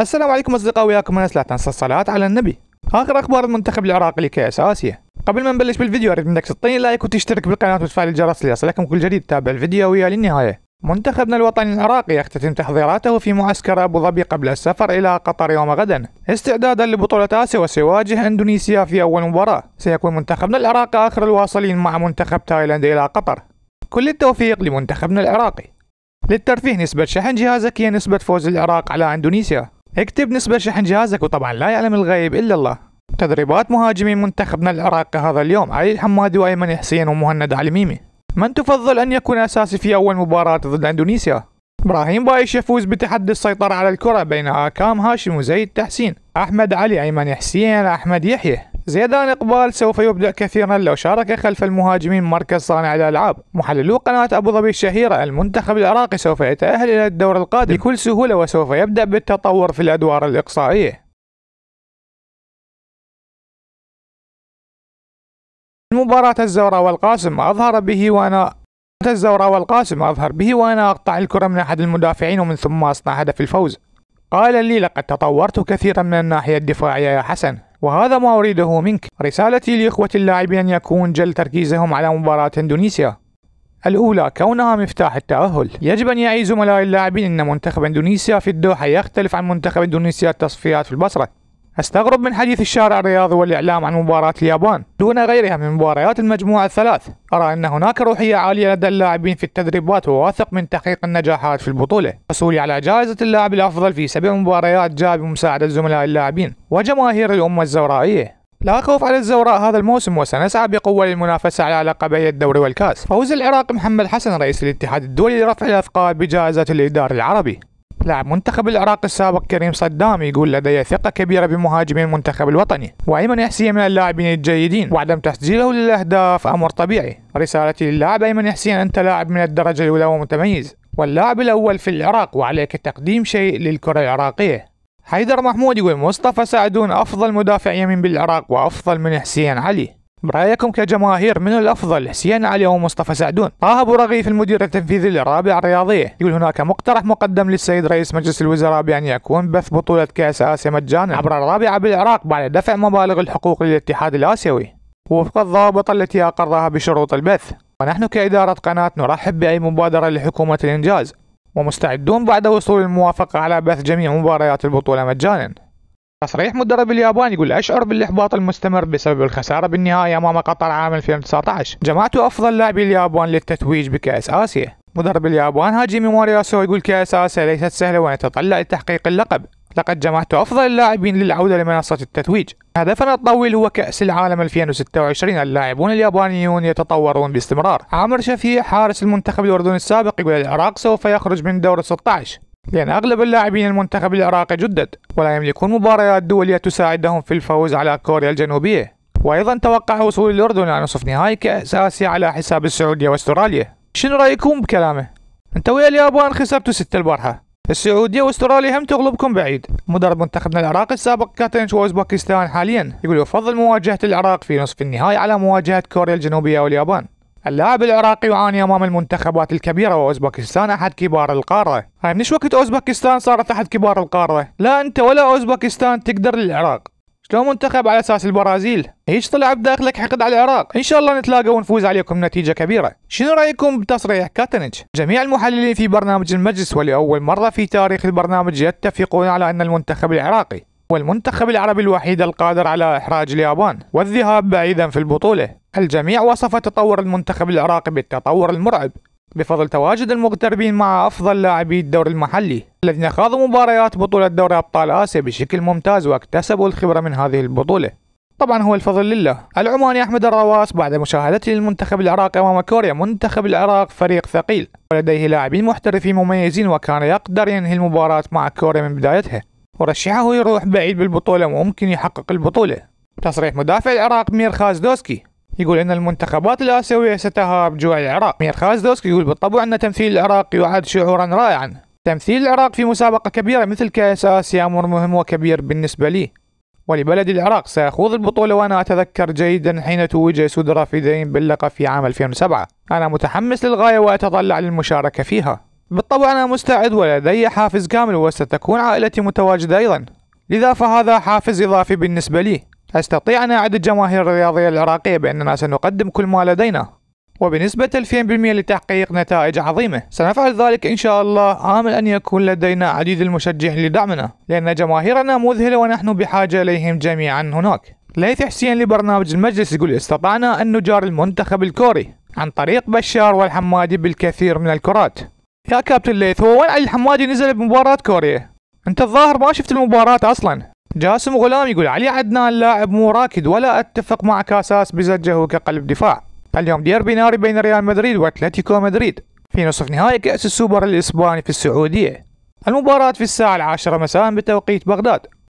السلام عليكم أصدقائي وياكم أنا لا تنسى الصلاة على النبي آخر أخبار المنتخب العراقي لكأس آسيا قبل ما نبلش بالفيديو أريد منك 60 لايك وتشترك بالقناة وتفعل الجرس ليصلكم كل جديد تابع الفيديو ويا للنهاية منتخبنا الوطني العراقي يختتم تحضيراته في معسكر أبو ظبي قبل السفر إلى قطر يوم غدا استعدادا لبطولة آسيا وسيواجه أندونيسيا في أول مباراة سيكون منتخبنا العراقي آخر الواصلين مع منتخب تايلاند إلى قطر كل التوفيق لمنتخبنا العراقي للترفيه نسبة شحن جهازك هي نسبة فوز العراق على أندونيسيا اكتب نسبة شحن جهازك وطبعا لا يعلم الغيب إلا الله تدريبات مهاجمي منتخبنا العراقي هذا اليوم علي الحمادي وأيمن حسين ومهند علي ميمي من تفضل أن يكون أساسي في أول مباراة ضد إندونيسيا؟ إبراهيم بايش يفوز بتحدي السيطرة على الكرة بين آكام هاشم وزيد تحسين أحمد علي أيمن حسين أحمد يحيى زيدان إقبال سوف يبدع كثيرا لو شارك خلف المهاجمين مركز صانع الألعاب محللو قناة أبو ظبي الشهيرة المنتخب العراقي سوف يتأهل إلى الدور القادم بكل سهولة وسوف يبدأ بالتطور في الأدوار الإقصائية مباراة الزوراء والقاسم أظهر به وأنا الزوراء والقاسم أظهر به وأنا أقطع الكرة من أحد المدافعين ومن ثم أصنع هدف الفوز قال لي لقد تطورت كثيرا من الناحية الدفاعية يا حسن وهذا ما أريده منك رسالتي لإخوة اللاعبين أن يكون جل تركيزهم على مباراة إندونيسيا الأولى كونها مفتاح التأهل يجب أن يعي زملاء اللاعبين أن منتخب إندونيسيا في الدوحة يختلف عن منتخب إندونيسيا التصفيات في البصرة استغرب من حديث الشارع الرياضي والإعلام عن مباراة اليابان دون غيرها من مباريات المجموعة الثلاث أرى أن هناك روحية عالية لدى اللاعبين في التدريبات وواثق من تحقيق النجاحات في البطولة حصولي على جائزة اللاعب الأفضل في سبع مباريات جاء بمساعدة زملاء اللاعبين وجماهير الأمة الزورائية لا خوف على الزوراء هذا الموسم وسنسعى بقوة للمنافسة على لقبي الدوري والكاس فوز العراق محمد حسن رئيس الاتحاد الدولي لرفع الأثقال بجائزة الإدارة العربي لاعب منتخب العراق السابق كريم صدام يقول لدي ثقة كبيرة بمهاجمي المنتخب الوطني وأيمن يحسين من اللاعبين الجيدين وعدم تسجيله للأهداف أمر طبيعي رسالتي للاعب أيمن يحسين أنت لاعب من الدرجة الأولى ومتميز واللاعب الأول في العراق وعليك تقديم شيء للكرة العراقية حيدر محمود يقول مصطفى سعدون أفضل مدافع يمين بالعراق وأفضل من حسين علي برأيكم كجماهير من الأفضل حسين علي أو مصطفى سعدون؟ طه أبو رغيف المدير التنفيذي للرابعة الرياضية يقول هناك مقترح مقدم للسيد رئيس مجلس الوزراء بأن يكون بث بطولة كأس آسيا مجانا عبر الرابعة بالعراق بعد دفع مبالغ الحقوق للاتحاد الآسيوي وفق الضوابط التي أقرها بشروط البث ونحن كإدارة قناة نرحب بأي مبادرة لحكومة الإنجاز ومستعدون بعد وصول الموافقة على بث جميع مباريات البطولة مجانا تصريح مدرب اليابان يقول أشعر بالإحباط المستمر بسبب الخسارة بالنهائي أمام قطر عام 2019 جمعت أفضل لاعبي اليابان للتتويج بكأس آسيا مدرب اليابان هاجيمي مورياسو يقول كأس آسيا ليست سهلة ونتطلع لتحقيق اللقب لقد جمعت أفضل اللاعبين للعودة لمنصة التتويج هدفنا الطويل هو كأس العالم 2026 اللاعبون اليابانيون يتطورون باستمرار عامر شفيع حارس المنتخب الأردني السابق يقول العراق سوف يخرج من دور 16 لأن أغلب اللاعبين المنتخب العراقي جدد ولا يملكون مباريات دولية تساعدهم في الفوز على كوريا الجنوبية وأيضا توقع وصول الأردن إلى نصف نهائي كأس آسيا على حساب السعودية واستراليا شنو رأيكم بكلامه؟ انت ويا اليابان خسرتوا ستة البارحة السعودية واستراليا هم تغلبكم بعيد مدرب منتخبنا العراقي السابق شوز باكستان حاليا يقول يفضل مواجهة العراق في نصف النهائي على مواجهة كوريا الجنوبية واليابان اللاعب العراقي يعاني امام المنتخبات الكبيره واوزبكستان احد كبار القاره، هاي طيب، من وقت اوزبكستان صارت احد كبار القاره؟ لا انت ولا اوزبكستان تقدر للعراق. شلون منتخب على اساس البرازيل؟ هيج طلع بداخلك حقد على العراق، ان شاء الله نتلاقى ونفوز عليكم نتيجه كبيره. شنو رايكم بتصريح كاتنج؟ جميع المحللين في برنامج المجلس ولاول مره في تاريخ البرنامج يتفقون على ان المنتخب العراقي والمنتخب العربي الوحيد القادر على إحراج اليابان والذهاب بعيدا في البطولة الجميع وصف تطور المنتخب العراقي بالتطور المرعب بفضل تواجد المغتربين مع أفضل لاعبي الدور المحلي الذين خاضوا مباريات بطولة دوري أبطال آسيا بشكل ممتاز واكتسبوا الخبرة من هذه البطولة طبعا هو الفضل لله العماني أحمد الرواس بعد مشاهدته للمنتخب العراقي أمام كوريا منتخب العراق فريق ثقيل ولديه لاعبين محترفين مميزين وكان يقدر ينهي المباراة مع كوريا من بدايتها ورشحه يروح بعيد بالبطولة وممكن يحقق البطولة تصريح مدافع العراق مير خازدوسكي يقول ان المنتخبات الاسيويه ستهاب جوع العراق مير خازدوسكي يقول بالطبع ان تمثيل العراق يعد شعورا رائعا تمثيل العراق في مسابقه كبيره مثل كاس اسيا امر مهم وكبير بالنسبه لي ولبلد العراق سأخوض البطولة وأنا أتذكر جيدا حين توج سود رافدين باللقب في عام 2007 أنا متحمس للغاية وأتطلع للمشاركة فيها بالطبع أنا مستعد ولدي حافز كامل وستكون عائلتي متواجدة أيضا لذا فهذا حافز إضافي بالنسبة لي أستطيع أن أعد الجماهير الرياضية العراقية بأننا سنقدم كل ما لدينا وبنسبة 2000% لتحقيق نتائج عظيمة سنفعل ذلك إن شاء الله آمل أن يكون لدينا عديد المشجعين لدعمنا لأن جماهيرنا مذهلة ونحن بحاجة إليهم جميعا هناك ليث حسين لبرنامج المجلس يقول استطعنا أن نجار المنتخب الكوري عن طريق بشار والحمادي بالكثير من الكرات يا كابتن ليث هو وين علي الحمادي نزل بمباراة كوريا؟ انت الظاهر ما شفت المباراة اصلا جاسم غلام يقول علي عدنان لاعب مو راكد ولا اتفق مع كاساس بزجه كقلب دفاع اليوم ديربي ناري بين ريال مدريد واتلتيكو مدريد في نصف نهائي كأس السوبر الإسباني في السعودية المباراة في الساعة العاشرة مساء بتوقيت بغداد